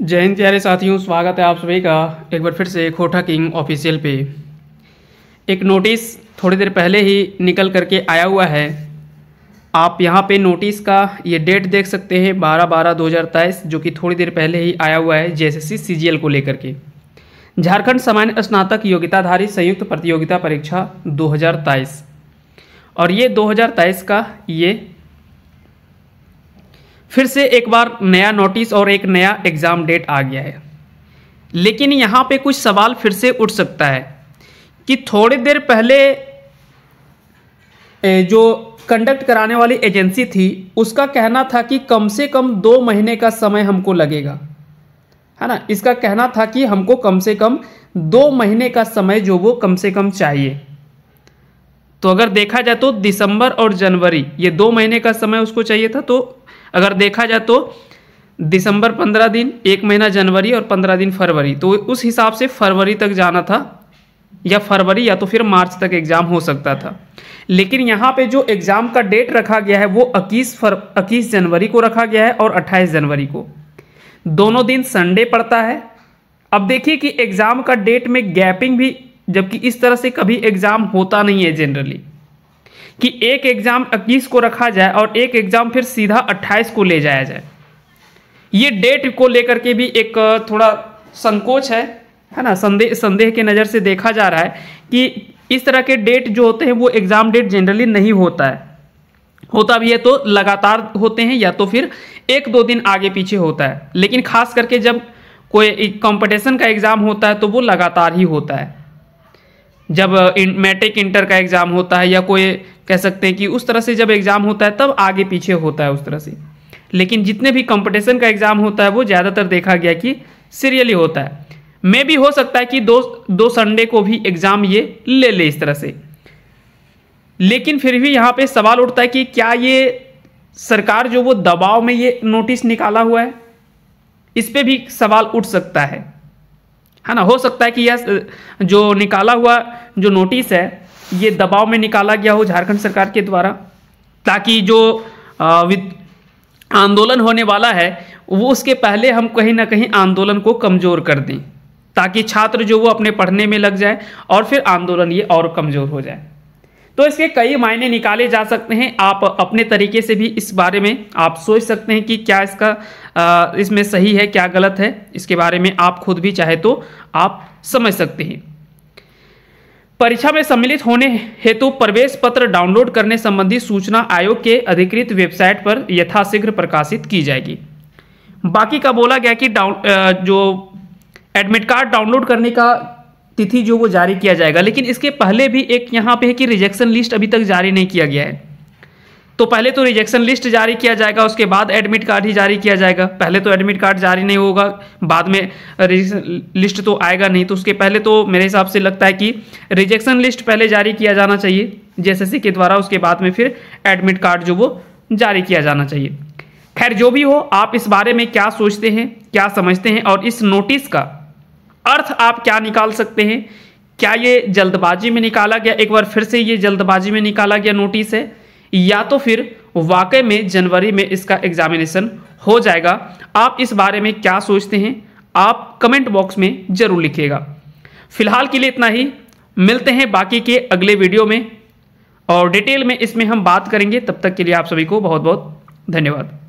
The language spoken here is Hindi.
जय हिंद प्यारे साथियों स्वागत है आप सभी का एक बार फिर से खोटा किंग ऑफिशियल पे एक नोटिस थोड़ी देर पहले ही निकल करके आया हुआ है आप यहाँ पे नोटिस का ये डेट देख सकते हैं बारह बारह दो हज़ार तेईस जो कि थोड़ी देर पहले ही आया हुआ है जेएसएससी सीजीएल को लेकर के झारखंड सामान्य स्नातक योग्यताधारी संयुक्त प्रतियोगिता परीक्षा दो और ये दो का ये फिर से एक बार नया नोटिस और एक नया एग्ज़ाम डेट आ गया है लेकिन यहाँ पे कुछ सवाल फिर से उठ सकता है कि थोड़ी देर पहले जो कंडक्ट कराने वाली एजेंसी थी उसका कहना था कि कम से कम दो महीने का समय हमको लगेगा है ना इसका कहना था कि हमको कम से कम दो महीने का समय जो वो कम से कम चाहिए तो अगर देखा जाए तो दिसंबर और जनवरी ये दो महीने का समय उसको चाहिए था तो अगर देखा जाए तो दिसंबर पंद्रह दिन एक महीना जनवरी और पंद्रह दिन फरवरी तो उस हिसाब से फरवरी तक जाना था या फरवरी या तो फिर मार्च तक एग्ज़ाम हो सकता था लेकिन यहाँ पे जो एग्ज़ाम का डेट रखा गया है वो इक्कीस फर इक्कीस जनवरी को रखा गया है और अट्ठाईस जनवरी को दोनों दिन संडे पड़ता है अब देखिए कि एग्ज़ाम का डेट में गैपिंग भी जबकि इस तरह से कभी एग्ज़ाम होता नहीं है जनरली कि एक एग्ज़ाम इक्कीस को रखा जाए और एक एग्ज़ाम फिर सीधा अट्ठाईस को ले जाया जाए ये डेट को लेकर के भी एक थोड़ा संकोच है है ना संदेह संदेह के नज़र से देखा जा रहा है कि इस तरह के डेट जो होते हैं वो एग्ज़ाम डेट जनरली नहीं होता है होता भी है तो लगातार होते हैं या तो फिर एक दो दिन आगे पीछे होता है लेकिन खास करके जब कोई कंपटीशन का एग्ज़ाम होता है तो वो लगातार ही होता है जब मैट्रिक इंटर का एग्ज़ाम होता है या कोई कह सकते हैं कि उस तरह से जब एग्ज़ाम होता है तब आगे पीछे होता है उस तरह से लेकिन जितने भी कंपटीशन का एग्ज़ाम होता है वो ज़्यादातर देखा गया कि सीरियली होता है मे भी हो सकता है कि दो दो संडे को भी एग्ज़ाम ये ले ले इस तरह से लेकिन फिर भी यहाँ पे सवाल उठता है कि क्या ये सरकार जो वो दबाव में ये नोटिस निकाला हुआ है इस पर भी सवाल उठ सकता है है हाँ ना हो सकता है कि यह जो निकाला हुआ जो नोटिस है ये दबाव में निकाला गया हो झारखंड सरकार के द्वारा ताकि जो आंदोलन होने वाला है वो उसके पहले हम कहीं ना कहीं आंदोलन को कमज़ोर कर दें ताकि छात्र जो वो अपने पढ़ने में लग जाए और फिर आंदोलन ये और कमज़ोर हो जाए तो इसके कई मायने निकाले जा सकते हैं आप अपने तरीके से भी इस बारे में आप सोच सकते हैं कि क्या इसका इसमें सही है क्या गलत है इसके बारे में आप खुद भी चाहे तो आप समझ सकते हैं परीक्षा में सम्मिलित होने हेतु प्रवेश पत्र डाउनलोड करने संबंधी सूचना आयोग के अधिकृत वेबसाइट पर यथाशीघ्र प्रकाशित की जाएगी बाकी का बोला गया कि डाउन जो एडमिट कार्ड डाउनलोड करने का तिथि जो वो जारी किया जाएगा लेकिन इसके पहले भी एक यहाँ पे है कि रिजेक्शन लिस्ट अभी तक जारी नहीं किया गया है तो पहले तो रिजेक्शन लिस्ट जारी किया जाएगा उसके बाद एडमिट कार्ड ही जारी किया जाएगा पहले तो एडमिट कार्ड जारी नहीं होगा बाद में रिजेक्शन लिस्ट तो आएगा नहीं तो उसके पहले तो मेरे हिसाब से लगता है कि रिजेक्शन लिस्ट पहले जारी किया जाना चाहिए जेएसएससी के द्वारा उसके बाद में फिर एडमिट कार्ड जो वो जारी किया जाना चाहिए खैर जो भी हो आप इस बारे में क्या सोचते हैं क्या समझते हैं और इस नोटिस का अर्थ आप क्या निकाल सकते हैं क्या ये जल्दबाजी में निकाला गया एक बार फिर से ये जल्दबाजी में निकाला गया नोटिस है या तो फिर वाकई में जनवरी में इसका एग्जामिनेशन हो जाएगा आप इस बारे में क्या सोचते हैं आप कमेंट बॉक्स में ज़रूर लिखिएगा फिलहाल के लिए इतना ही मिलते हैं बाकी के अगले वीडियो में और डिटेल में इसमें हम बात करेंगे तब तक के लिए आप सभी को बहुत बहुत धन्यवाद